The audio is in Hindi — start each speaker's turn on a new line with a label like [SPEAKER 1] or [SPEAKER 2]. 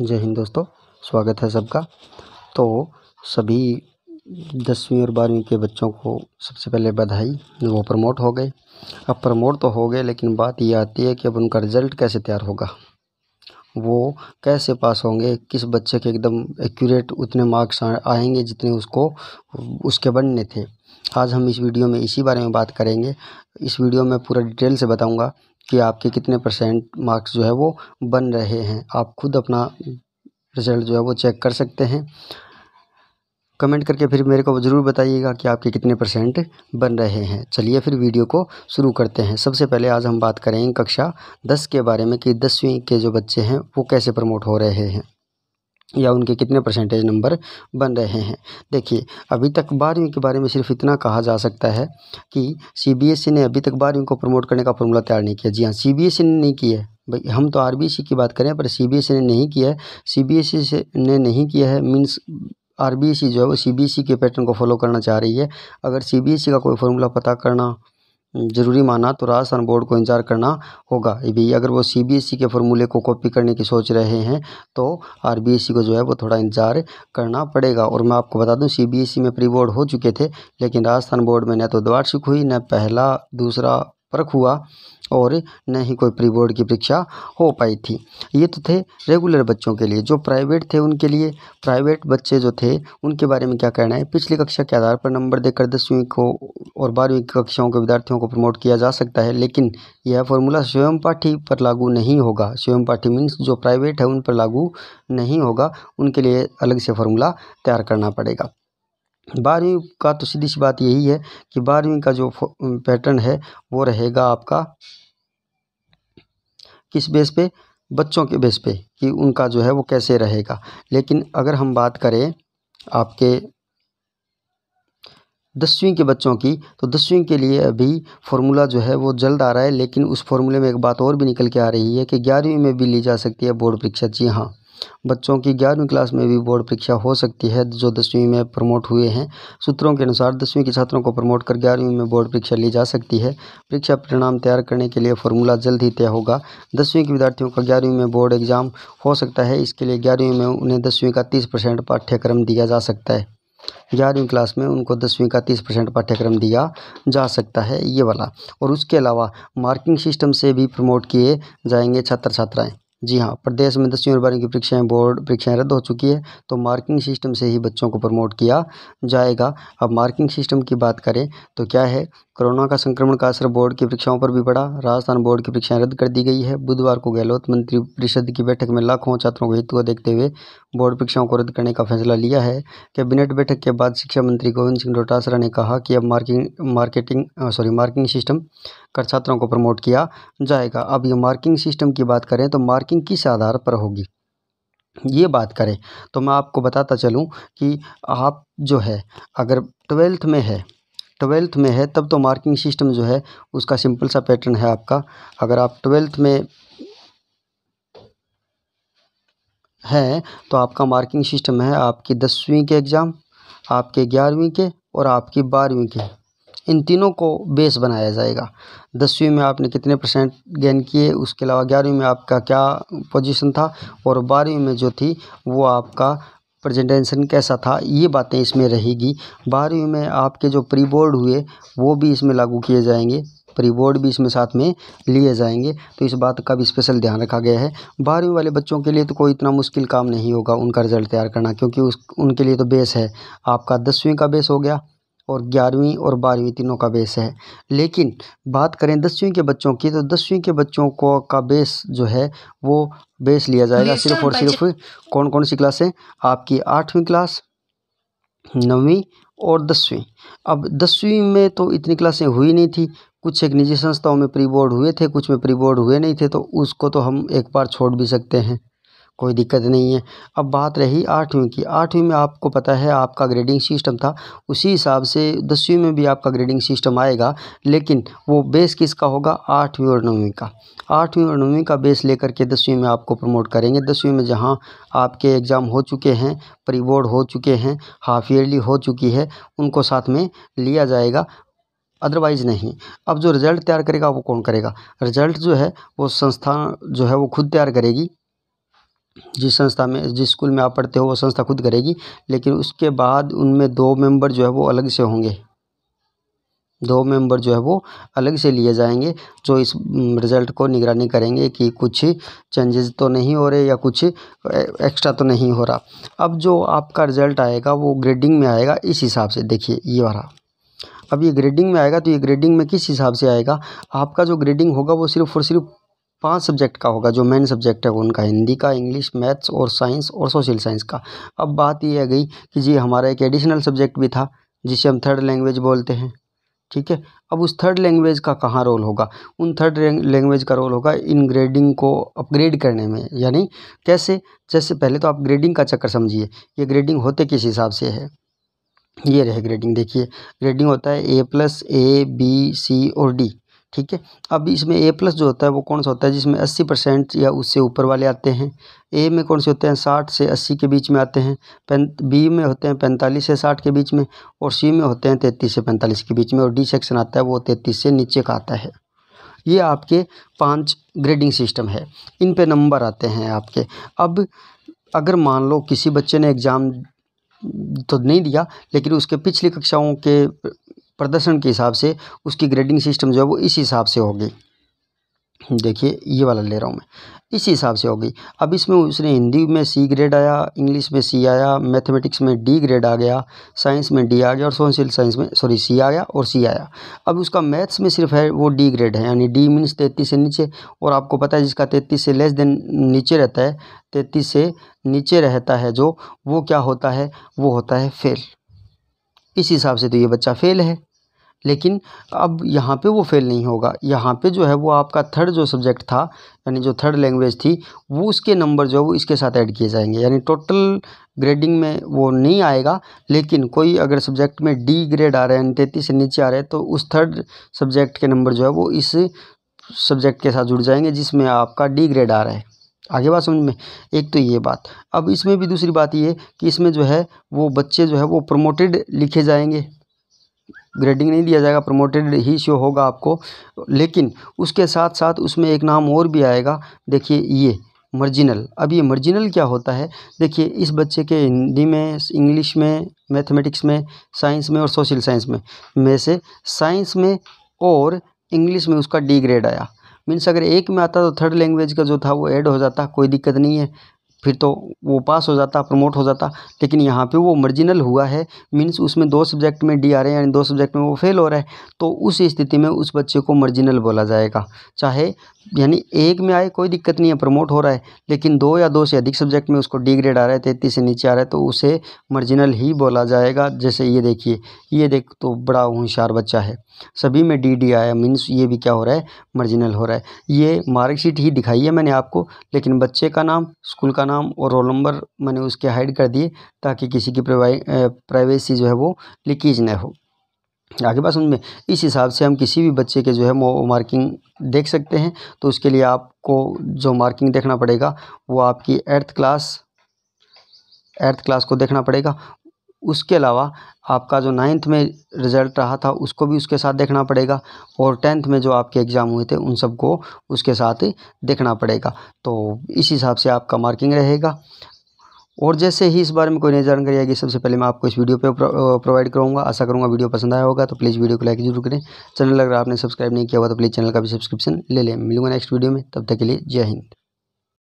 [SPEAKER 1] जय हिंद दोस्तों स्वागत है सबका तो सभी दसवीं और बारहवीं के बच्चों को सबसे पहले बधाई वो प्रमोट हो गए अब प्रमोट तो हो गए लेकिन बात ये आती है कि अब उनका रिज़ल्ट कैसे तैयार होगा वो कैसे पास होंगे किस बच्चे के एकदम एक्यूरेट उतने मार्क्स आएंगे जितने उसको उसके बनने थे आज हम इस वीडियो में इसी बारे में बात करेंगे इस वीडियो में पूरा डिटेल से बताऊंगा कि आपके कितने परसेंट मार्क्स जो है वो बन रहे हैं आप खुद अपना रिज़ल्ट जो है वो चेक कर सकते हैं कमेंट करके फिर मेरे को ज़रूर बताइएगा कि आपके कितने परसेंट बन रहे हैं चलिए फिर वीडियो को शुरू करते हैं सबसे पहले आज हम बात करेंगे कक्षा दस के बारे में कि दसवीं के जो बच्चे हैं वो कैसे प्रमोट हो रहे हैं या उनके कितने परसेंटेज नंबर बन रहे हैं देखिए अभी तक बारहवीं के बारे में सिर्फ इतना कहा जा सकता है कि सीबीएसई e ने अभी तक बारहवीं को प्रमोट करने का फॉर्मूला तैयार नहीं किया जी हाँ सीबीएसई e ने नहीं किया है भाई हम तो आरबीसी e की बात करें पर सीबीएसई ने नहीं किया है सीबीएसई से ने नहीं किया है मीन्स आरबीसी जो है वो ई के पैटर्न को फॉलो करना चाह रही है अगर ई का कोई फॉर्मूला पता करना ज़रूरी माना तो राजस्थान बोर्ड को इंतज़ार करना होगा भी अगर वो सी बी एस के फॉर्मूले को कॉपी करने की सोच रहे हैं तो आर बी एस को जो है वो थोड़ा इंतज़ार करना पड़ेगा और मैं आपको बता दूं सी बी एस में प्री बोर्ड हो चुके थे लेकिन राजस्थान बोर्ड में न तो द्वार्षिक हुई न पहला दूसरा परख हुआ और न ही कोई प्री बोर्ड की परीक्षा हो पाई थी ये तो थे रेगुलर बच्चों के लिए जो प्राइवेट थे उनके लिए प्राइवेट बच्चे जो थे उनके बारे में क्या कहना है पिछली कक्षा के आधार पर नंबर देकर दसवीं को और बारहवीं कक्षाओं के विद्यार्थियों को प्रमोट किया जा सकता है लेकिन यह फॉर्मूला स्वयं पाठी पर लागू नहीं होगा स्वयं पाठी मीन्स जो प्राइवेट है उन पर लागू नहीं होगा उनके लिए अलग से फॉर्मूला तैयार करना पड़ेगा बारहवीं का तो सीधी सी बात यही है कि बारहवीं का जो पैटर्न है वो रहेगा आपका किस बेस पे बच्चों के बेस पे कि उनका जो है वो कैसे रहेगा लेकिन अगर हम बात करें आपके दसवीं के बच्चों की तो दसवीं के लिए अभी फार्मूला जो है वो जल्द आ रहा है लेकिन उस फार्मूले में एक बात और भी निकल के आ रही है कि ग्यारहवीं में भी ली जा सकती है बोर्ड परीक्षा जी हाँ बच्चों की ग्यारहवीं क्लास में भी बोर्ड परीक्षा हो सकती है जो दसवीं में प्रमोट हुए हैं सूत्रों के अनुसार दसवीं के छात्रों को प्रमोट कर ग्यारहवीं में बोर्ड परीक्षा ली जा सकती है परीक्षा परिणाम तैयार करने के लिए फॉर्मूला जल्द ही तय होगा दसवीं के विद्यार्थियों का ग्यारहवीं में बोर्ड एग्जाम हो सकता है इसके लिए ग्यारहवीं में उन्हें दसवीं का तीस परसेंट पाठ्यक्रम दिया जा सकता है ग्यारहवीं क्लास में उनको दसवीं का तीस परसेंट पाठ्यक्रम दिया जा सकता है ये वाला और उसके अलावा मार्किंग सिस्टम से भी प्रमोट किए जाएंगे छात्र छात्राएँ जी हाँ प्रदेश में दसवीं और बारहवीं की परीक्षाएँ बोर्ड परीक्षाएँ रद्द हो चुकी है तो मार्किंग सिस्टम से ही बच्चों को प्रमोट किया जाएगा अब मार्किंग सिस्टम की बात करें तो क्या है कोरोना का संक्रमण का असर बोर्ड की परीक्षाओं पर भी पड़ा राजस्थान बोर्ड की परीक्षाएं रद्द कर दी गई है बुधवार को गहलोत मंत्री परिषद की बैठक में लाखों छात्रों को हित को देखते हुए बोर्ड परीक्षाओं को रद्द करने का फैसला लिया है कैबिनेट बैठक के बाद शिक्षा मंत्री गोविंद सिंह डोटासरा ने कहा कि अब marking marketing sorry marking system कर छात्रों को प्रमोट किया जाएगा अब ये मार्किंग सिस्टम की बात करें तो मार्किंग किस आधार पर होगी ये बात करें तो मैं आपको बताता चलूँ कि आप जो है अगर ट्वेल्थ में है ट्वेल्थ में है तब तो मार्किंग सिस्टम जो है उसका सिंपल सा पैटर्न है आपका अगर आप ट्वेल्थ में हैं तो आपका मार्किंग सिस्टम है आपकी दसवीं के एग्ज़ाम आपके ग्यारहवीं के और आपकी बारहवीं के इन तीनों को बेस बनाया जाएगा दसवीं में आपने कितने परसेंट गेन किए उसके अलावा ग्यारहवीं में आपका क्या पोजीशन था और बारहवीं में जो थी वो आपका प्रेजेंटेशन कैसा था ये बातें इसमें रहेगी बारहवीं में आपके जो प्री बोर्ड हुए वो भी इसमें लागू किए जाएंगे प्री बोर्ड भी इसमें साथ में लिए जाएंगे तो इस बात का भी स्पेशल ध्यान रखा गया है बारहवीं वाले बच्चों के लिए तो कोई इतना मुश्किल काम नहीं होगा उनका रिजल्ट तैयार करना क्योंकि उस उनके लिए तो बेस है आपका दसवीं का बेस हो गया और ग्यारहवीं और बारहवीं तीनों का बेस है लेकिन बात करें दसवीं के बच्चों की तो दसवीं के बच्चों को का बेस जो है वो बेस लिया जाएगा सिर्फ और सिर्फ कौन कौन सी क्लासें आपकी आठवीं क्लास नवीं और दसवीं अब दसवीं में तो इतनी क्लासें हुई नहीं थी कुछ एक निजी संस्थाओं में प्री बोर्ड हुए थे कुछ में प्री बोर्ड हुए नहीं थे तो उसको तो हम एक बार छोड़ भी सकते हैं कोई दिक्कत नहीं है अब बात रही आठवीं की आठवीं में आपको पता है आपका ग्रेडिंग सिस्टम था उसी हिसाब से दसवीं में भी आपका ग्रेडिंग सिस्टम आएगा लेकिन वो बेस किसका होगा आठवीं और नौवीं का आठवीं और नौवीं का बेस लेकर के दसवीं में आपको प्रमोट करेंगे दसवीं में जहाँ आपके एग्ज़ाम हो चुके हैं प्री बोर्ड हो चुके हैं हाफ ईयरली हो चुकी है उनको साथ में लिया जाएगा अदरवाइज़ नहीं अब जो रिज़ल्ट तैयार करेगा वो कौन करेगा रिज़ल्ट जो है वो संस्थान जो है वो खुद तैयार करेगी जिस संस्था में जिस स्कूल में आप पढ़ते हो वो संस्था खुद करेगी लेकिन उसके बाद उनमें दो मेंबर जो है वो अलग से होंगे दो मेंबर जो है वो अलग से लिए जाएंगे जो इस रिज़ल्ट को निगरानी करेंगे कि कुछ चेंजेस तो नहीं हो रहे या कुछ एक्स्ट्रा तो नहीं हो रहा अब जो आपका रिज़ल्ट आएगा वो ग्रेडिंग में आएगा इस हिसाब से देखिए ये वाला अब ये ग्रेडिंग में आएगा तो ये ग्रेडिंग में किस हिसाब से आएगा आपका जो ग्रेडिंग होगा वो सिर्फ और सिर्फ पांच सब्जेक्ट का होगा जो मेन सब्जेक्ट है उनका हिंदी का इंग्लिश मैथ्स और साइंस और सोशल साइंस का अब बात ये आ गई कि जी हमारा एक एडिशनल सब्जेक्ट भी था जिसे हम थर्ड लैंग्वेज बोलते हैं ठीक है अब उस थर्ड लैंग्वेज का कहाँ रोल होगा उन थर्ड लैंग्वेज का रोल होगा इन ग्रेडिंग को अपग्रेड करने में यानी कैसे जैसे पहले तो आप ग्रेडिंग का चक्कर समझिए ये ग्रेडिंग होते किस हिसाब से है ये रहे ग्रेडिंग देखिए ग्रेडिंग होता है ए प्लस ए बी सी और डी ठीक है अब इसमें ए प्लस जो होता है वो कौन सा होता है जिसमें अस्सी परसेंट या उससे ऊपर वाले आते हैं ए में कौन से होते हैं साठ से अस्सी के बीच में आते हैं बी में होते हैं पैंतालीस से साठ के बीच में और सी में होते हैं तैंतीस से पैंतालीस के बीच में और डी सेक्शन आता है वो तैंतीस से नीचे का आता है ये आपके पाँच ग्रेडिंग सिस्टम है इन पर नंबर आते हैं आपके अब अगर मान लो किसी बच्चे ने एग्ज़ाम तो नहीं दिया लेकिन उसके पिछली कक्षाओं के प्रदर्शन के हिसाब से उसकी ग्रेडिंग सिस्टम जो है वो इस हिसाब से होगी देखिए ये वाला ले रहा हूँ मैं इस हिसाब से होगी अब इसमें उसने हिंदी में सी ग्रेड आया इंग्लिश में सी आया मैथमेटिक्स में डी ग्रेड आ गया साइंस में डी आ गया और सोशल साइंस में सॉरी सी आ गया और सी आया अब उसका मैथ्स में सिर्फ है वो डी ग्रेड है यानी डी मीन्स तैंतीस से नीचे और आपको पता है जिसका तैंतीस से लेस देन नीचे रहता है तैंतीस से नीचे रहता है जो वो क्या होता है वो होता है फेल इस हिसाब से तो ये बच्चा फ़ेल है लेकिन अब यहाँ पे वो फ़ेल नहीं होगा यहाँ पे जो है वो आपका थर्ड जो सब्जेक्ट था यानी जो थर्ड लैंग्वेज थी वो उसके नंबर जो है वो इसके साथ ऐड किए जाएंगे यानी टोटल ग्रेडिंग में वो नहीं आएगा लेकिन कोई अगर सब्जेक्ट में डी ग्रेड आ रहे हैं तैंतीस से नीचे आ रहे हैं तो उस थर्ड सब्जेक्ट के नंबर जो है वो इस सब्जेक्ट के साथ जुड़ जाएंगे जिसमें आपका डी ग्रेड आ रहा है आगे बात समझ में एक तो ये बात अब इसमें भी दूसरी बात ये कि इसमें जो है वो बच्चे जो है वो प्रमोटेड लिखे जाएंगे ग्रेडिंग नहीं दिया जाएगा प्रमोटेड ही शो होगा आपको लेकिन उसके साथ साथ उसमें एक नाम और भी आएगा देखिए ये मर्जिनल अब ये मर्जिनल क्या होता है देखिए इस बच्चे के हिंदी में इंग्लिश में मैथमेटिक्स में साइंस में और सोशल साइंस में में से साइंस में और इंग्लिश में उसका डी ग्रेड आया मीन्स अगर एक में आता तो थर्ड लैंग्वेज का जो था वो ऐड हो जाता कोई दिक्कत नहीं है फिर तो वो पास हो जाता प्रमोट हो जाता लेकिन यहाँ पे वो मर्जिनल हुआ है मीन्स उसमें दो सब्जेक्ट में डी आ रहे हैं यानी दो सब्जेक्ट में वो फेल हो रहा है तो उस स्थिति में उस बच्चे को मर्जिनल बोला जाएगा चाहे यानी एक में आए कोई दिक्कत नहीं है प्रमोट हो रहा है लेकिन दो या दो से अधिक सब्जेक्ट में उसको डी ग्रेड आ रहा है तैतीस से नीचे आ रहा है तो उसे मार्जिनल ही बोला जाएगा जैसे ये देखिए ये देख तो बड़ा होशियार बच्चा है सभी में डी डी आया मीन्स ये भी क्या हो रहा है मार्जिनल हो रहा है ये मार्कशीट ही दिखाई है मैंने आपको लेकिन बच्चे का नाम स्कूल का नाम और रोल नंबर मैंने उसके हाइड कर दिए ताकि किसी की प्राइवेसी जो है वो लीकेज ना हो आगे पास उनमें इस हिसाब से हम किसी भी बच्चे के जो है वो मार्किंग देख सकते हैं तो उसके लिए आपको जो मार्किंग देखना पड़ेगा वो आपकी एर्थ क्लास एर्थ क्लास को देखना पड़ेगा उसके अलावा आपका जो नाइन्थ में रिज़ल्ट रहा था उसको भी उसके साथ देखना पड़ेगा और टेंथ में जो आपके एग्ज़ाम हुए थे उन सबको उसके साथ देखना पड़ेगा तो इस हिसाब से आपका मार्किंग रहेगा और जैसे ही इस बारे में कोई नई जानकारी आएगी सबसे पहले मैं आपको इस वीडियो पे प्रोवाइड करूँगा आशा करूँगा वीडियो पसंद आया होगा तो प्लीज़ वीडियो को लाइक जरूर करें चैनल अगर आपने सब्सक्राइब नहीं किया हुआ तो प्लीज़ चैनल का भी सब्सक्रिप्शन ले लें मिलूंगा नेक्स्ट वीडियो में तब तक के लिए जय हिंद